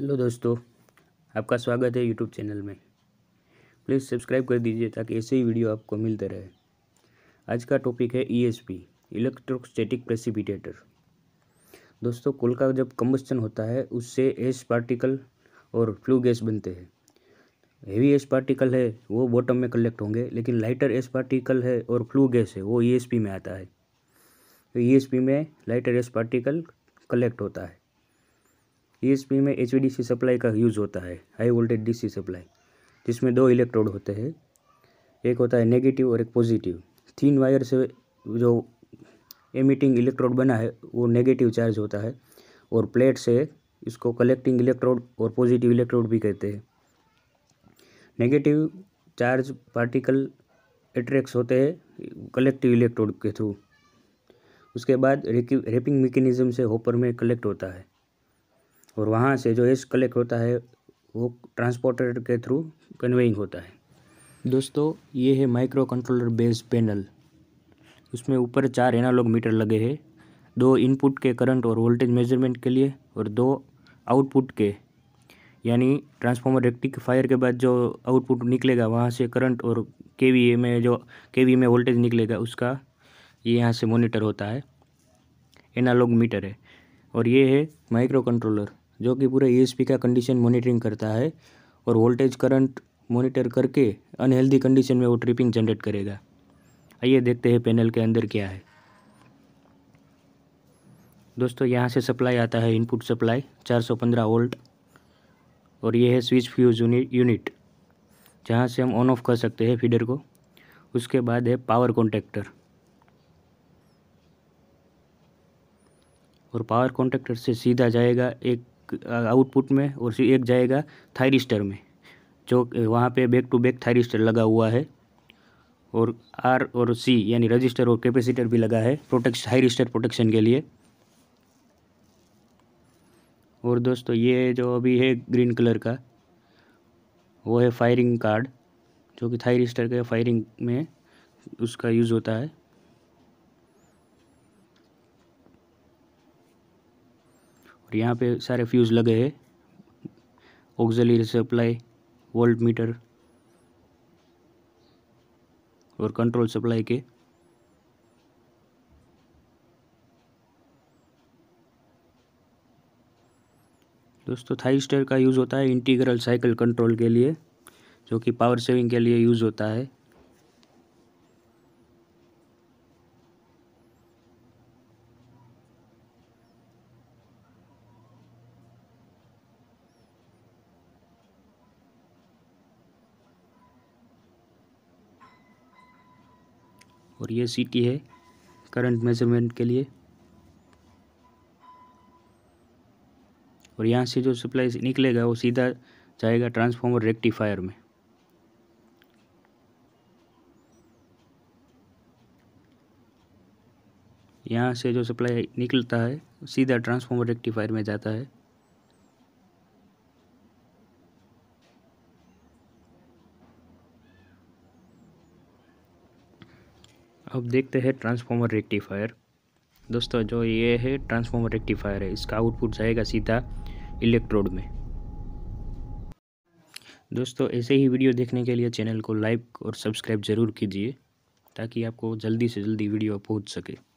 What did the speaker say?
hello दोस्तों आपका स्वागत है यूट्यूब चैनल में प्लीज़ सब्सक्राइब कर दीजिए ताकि ऐसे ही वीडियो आपको मिलते रहे आज का टॉपिक है ईएसपी इलेक्ट्रोस्टैटिक प्रेसिपिटेटर दोस्तों कोल का जब कम्बस्टन होता है उससे एस पार्टिकल और फ्लू गैस बनते हैं हेवी एस पार्टिकल है वो बॉटम में कलेक्ट होंगे लेकिन लाइटर एस पार्टिकल है और फ्लू गैस है वो ई e में आता है तो ई e में लाइटर एस पार्टिकल कलेक्ट होता है ईएसपी में एचवीडीसी सप्लाई का यूज़ होता है हाई वोल्टेज डीसी सप्लाई जिसमें दो इलेक्ट्रोड होते हैं एक होता है नेगेटिव और एक पॉजिटिव थीन वायर से जो एमिटिंग इलेक्ट्रोड बना है वो नेगेटिव चार्ज होता है और प्लेट से इसको कलेक्टिंग इलेक्ट्रोड और पॉजिटिव इलेक्ट्रोड भी कहते हैं नेगेटिव चार्ज पार्टिकल एट्रैक्स होते हैं कलेक्टिव इलेक्ट्रोड के थ्रू उसके बाद रेपिंग मैकेनिज्म से होपर में कलेक्ट होता है और वहाँ से जो एस कलेक्ट होता है वो ट्रांसपोर्टर के थ्रू कन्वेइंग होता है दोस्तों ये है माइक्रो कंट्रोलर बेस पैनल उसमें ऊपर चार एनालॉग मीटर लगे हैं दो इनपुट के करंट और वोल्टेज मेजरमेंट के लिए और दो आउटपुट के यानी ट्रांसफार्मर फायर के बाद जो आउटपुट निकलेगा वहाँ से करंट और के में जो के में वोल्टेज निकलेगा उसका ये यहाँ से मोनीटर होता है एनालॉग मीटर है और ये है माइक्रो कंट्रोलर जो कि पूरे ई का कंडीशन मॉनिटरिंग करता है और वोल्टेज करंट मॉनिटर करके अनहेल्दी कंडीशन में वो ट्रिपिंग जनरेट करेगा आइए देखते हैं पैनल के अंदर क्या है दोस्तों यहाँ से सप्लाई आता है इनपुट सप्लाई 415 वोल्ट और ये है स्विच फ्यूज यूनिट जहाँ से हम ऑन ऑफ कर सकते हैं फीडर को उसके बाद है पावर कॉन्टेक्टर और पावर कॉन्टेक्टर से सीधा जाएगा एक आउटपुट में और एक जाएगा थायरिस्टर में जो वहाँ पे बैक टू बैक थायरिस्टर लगा हुआ है और आर और सी यानी रजिस्टर और कैपेसिटर भी लगा है प्रोटेक्श हाईरिस्टर प्रोटेक्शन के लिए और दोस्तों ये जो अभी है ग्रीन कलर का वो है फायरिंग कार्ड जो कि थायरिस्टर के फायरिंग में उसका यूज़ होता है और यहाँ पे सारे फ्यूज़ लगे हैं ऑक्जली सप्लाई वोल्ट मीटर और कंट्रोल सप्लाई के दोस्तों स्टेयर का यूज़ होता है इंटीग्रल साइकिल कंट्रोल के लिए जो कि पावर सेविंग के लिए यूज़ होता है और ये सीटी है करंट मेजरमेंट के लिए और यहाँ से जो सप्लाई निकलेगा वो सीधा जाएगा ट्रांसफार्मर रेक्टिफायर में यहाँ से जो सप्लाई निकलता है सीधा ट्रांसफार्मर रेक्टिफायर में जाता है अब देखते हैं ट्रांसफार्मर रेक्टिफायर दोस्तों जो ये है ट्रांसफार्मर रेक्टिफायर है इसका आउटपुट जाएगा सीधा इलेक्ट्रोड में दोस्तों ऐसे ही वीडियो देखने के लिए चैनल को लाइक और सब्सक्राइब ज़रूर कीजिए ताकि आपको जल्दी से जल्दी वीडियो पहुंच सके